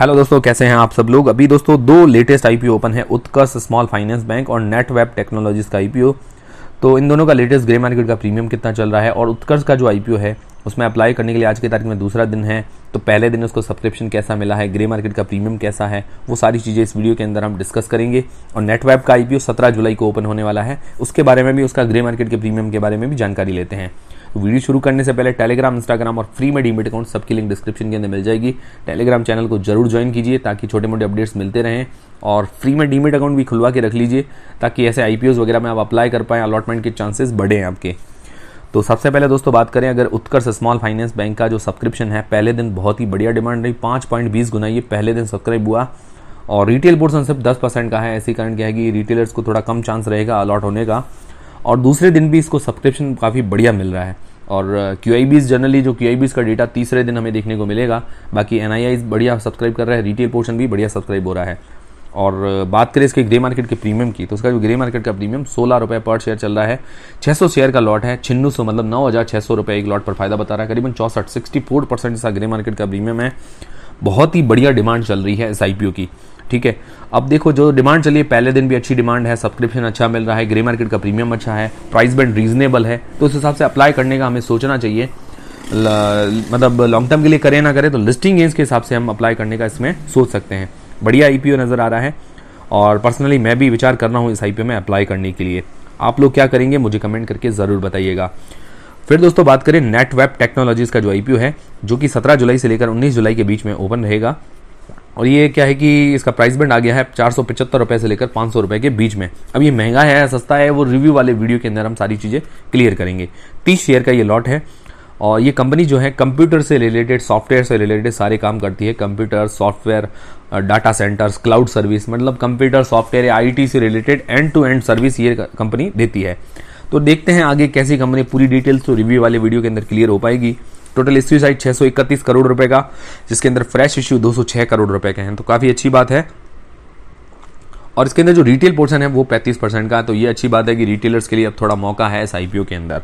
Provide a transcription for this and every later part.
hello दोस्तों कैसे हैं आप सब लोग अभी दोस्तों दो लेटेस्ट आईपीओ ओपन है उत्कर्ष स्मॉल फाइनेंस बैंक और नेट वेब टेक्नोलॉजीज का आईपीओ तो इन दोनों का लेटेस्ट ग्रे मार्केट का प्रीमियम कितना चल रहा है और उत्कर्ष का जो आईपीओ है उसमें अप्लाई करने के लिए आज की तारीख में दूसरा दिन है तो पहले दिन उसको सब्सक्रिप्शन कैसा मिला है ग्रे मार्केट का प्रीमियम कैसा है वो सारी चीज़ें इस वीडियो के अंदर हम डिस्कस करेंगे और नेटवैप का आईपीओ 17 जुलाई को ओपन होने वाला है उसके बारे में भी उसका ग्रे मार्केट के प्रीमियम के बारे में भी जानकारी लेते हैं तो वीडियो शुरू करने से पहले टेलीग्राम इंस्टाग्राम और फ्री में डीमेट अकाउंट सबकी लिंक डिस्क्रिप्शन के अंदर मिल जाएगी टेलीग्राम चैनल को जरूर ज्वाइन कीजिए ताकि छोटे मोटे अपडेट्स मिलते रहें और फ्री में डीमेट अकाउंट भी खुलवा के रख लीजिए ताकि ऐसे आई वगैरह में आप अप्लाई कर पाएं अलॉटमेंट के चांसेस बढ़ें आपके तो सबसे पहले दोस्तों बात करें अगर उत्कर्ष स्मॉल फाइनेंस बैंक का जो सब्सक्रिप्शन है पहले दिन बहुत ही बढ़िया डिमांड रही पाँच पॉइंट बीस गुना ये पहले दिन सब्सक्राइब हुआ और रिटेल पोर्सन सिर्फ दस परसेंट का है ऐसी कारण क्या है कि रिटेलर्स को थोड़ा कम चांस रहेगा अलॉट होने का और दूसरे दिन भी इसको सब्सक्रिप्शन काफ़ी बढ़िया मिल रहा है और क्यू आई बीज जनरली जो क्यू आई बीज का डेटा तीसरे दिन हमें देखने को मिलेगा बाकी एन आई आई बढ़िया सब्सक्राइब कर रहा है रिटेल पोर्शन भी बढ़िया सब्सक्राइब हो रहा है और बात करें इसके ग्रे मार्केट के प्रीमियम की तो उसका जो ग्रे मार्केट का प्रीमियम सोलह रुपये पर शेयर चल रहा है सौ शेयर का लॉट है छिन्नू सौ मतलब नौ हज़ार छः सौ रुपये एक लॉट पर फायदा बता रहा है करीबन चौसठ सिक्सटी फोर परसेंट इसका ग्रे मार्केट का प्रीमियम है बहुत ही बढ़िया डिमांड चल रही है इस आई की ठीक है अब देखो जो डिमांड चलिए पहले दिन भी अच्छी डिमांड है सब्सक्रिप्शन अच्छा मिल रहा है ग्रे मार्केट का प्रीमियम अच्छा है प्राइस बैंड रीजनेबल है तो उस हिसाब से अप्लाई करने का हमें सोचना चाहिए मतलब लॉन्ग टर्म के लिए करें ना करें तो लिस्टिंग गेंस के हिसाब से हम अप्लाई करने का इसमें सोच सकते हैं बढ़िया आई e नज़र आ रहा है और पर्सनली मैं भी विचार कर रहा हूँ इस आई e में अप्लाई करने के लिए आप लोग क्या करेंगे मुझे कमेंट करके ज़रूर बताइएगा फिर दोस्तों बात करें नेट वेब टेक्नोलॉजीज़ का जो आई e है जो कि 17 जुलाई से लेकर 19 जुलाई के बीच में ओपन रहेगा और ये क्या है कि इसका प्राइस बैंड आ गया है चार सौ पचहत्तर रुपये से लेकर पाँच सौ रुपए के बीच में अब ये महंगा है सस्ता है वो रिव्यू वाले वीडियो के अंदर हम सारी चीज़ें क्लियर करेंगे तीस शेयर का ये लॉट है और ये कंपनी जो है कंप्यूटर से रिलेटेड सॉफ्टवेयर से रिलेटेड सारे काम करती है computer software data centres cloud service मतलब कंप्यूटर सॉफ्टवेयर या आई से related end to end service ये कंपनी देती है तो देखते हैं आगे कैसी कंपनी पूरी डिटेल्स तो रिव्यू वाले वीडियो के अंदर क्लियर हो पाएगी टोटल इश्यू साइज छह करोड़ रुपए का जिसके अंदर फ्रेश इश्यू दो करोड़ रुपए के हैं तो काफ़ी अच्छी बात है और इसके अंदर जो रिटेल पोर्शन है वो 35 परसेंट का तो ये अच्छी बात है कि रिटेलर्स के लिए अब थोड़ा मौका है इस आईपीओ के अंदर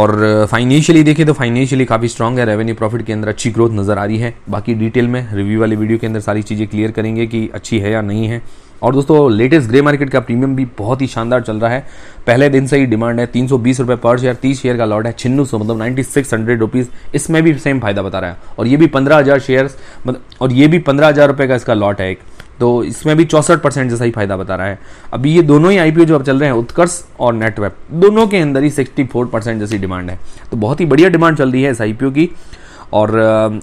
और फाइनेंशियली देखिए तो फाइनेंशियली काफ़ी स्ट्रॉग है रेवेन्यू प्रॉफिट के अंदर अच्छी ग्रोथ नज़र आ रही है बाकी डिटेल में रिव्यू वाली वीडियो के अंदर सारी चीज़ें क्लियर करेंगे कि अच्छी है या नहीं है और दोस्तों लेटेस्ट ग्रे मार्केट का प्रीमियम भी बहुत ही शानदार चल रहा है पहले दिन से ही डिमांड है तीन सौ बीस रुपये पर शेयर तीस शेयर का लॉट है छिन्नू सौ मतलब नाइन्टी सिक्स हंड्रेड रुपीज़ इसमें भी सेम फायदा बता रहा है और ये भी पंद्रह हज़ार शेयर मतलब और ये भी पंद्रह हज़ार रुपये का इसका लॉट है एक तो इसमें भी चौसठ परसेंट जैसा ही फायदा बता रहा है अभी ये दोनों ही आईपीओ जो अब चल रहे हैं उत्कर्ष और नेटवेप दोनों के अंदर ही सिक्सटी फोर परसेंट जैसी डिमांड है तो बहुत ही बढ़िया डिमांड चल रही है इस आईपीओ की और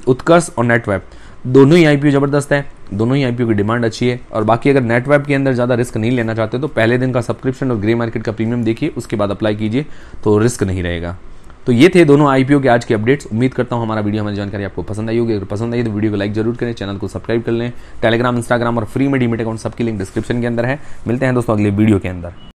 उत्कर्ष और नेटवेप दोनों ही आईपीओ ज़बरदस्त है दोनों ही आईपीओ की डिमांड अच्छी है और बाकी अगर नेटवर्क के अंदर ज़्यादा रिस्क नहीं लेना चाहते तो पहले दिन का सब्सक्रिप्शन और ग्रे मार्केट का प्रीमियम देखिए उसके बाद अप्लाई कीजिए तो रिस्क नहीं रहेगा तो ये थे दोनों आईपीओ के आज के अपडेट्स उम्मीद करता हूँ हमारा वीडियो हमारी जानकारी आपको पसंद आई होगी अगर पसंद आई तो वीडियो को लाइक जरूर करें चैनल को सब्सक्राइब कर लें टेलीग्राम इंस्टाग्राम और फ्री में डीमेट अकाउंट सबकी लिंक डिस्क्रिप्शन के अंदर है मिलते हैं दोस्तों अगले वीडियो के अंदर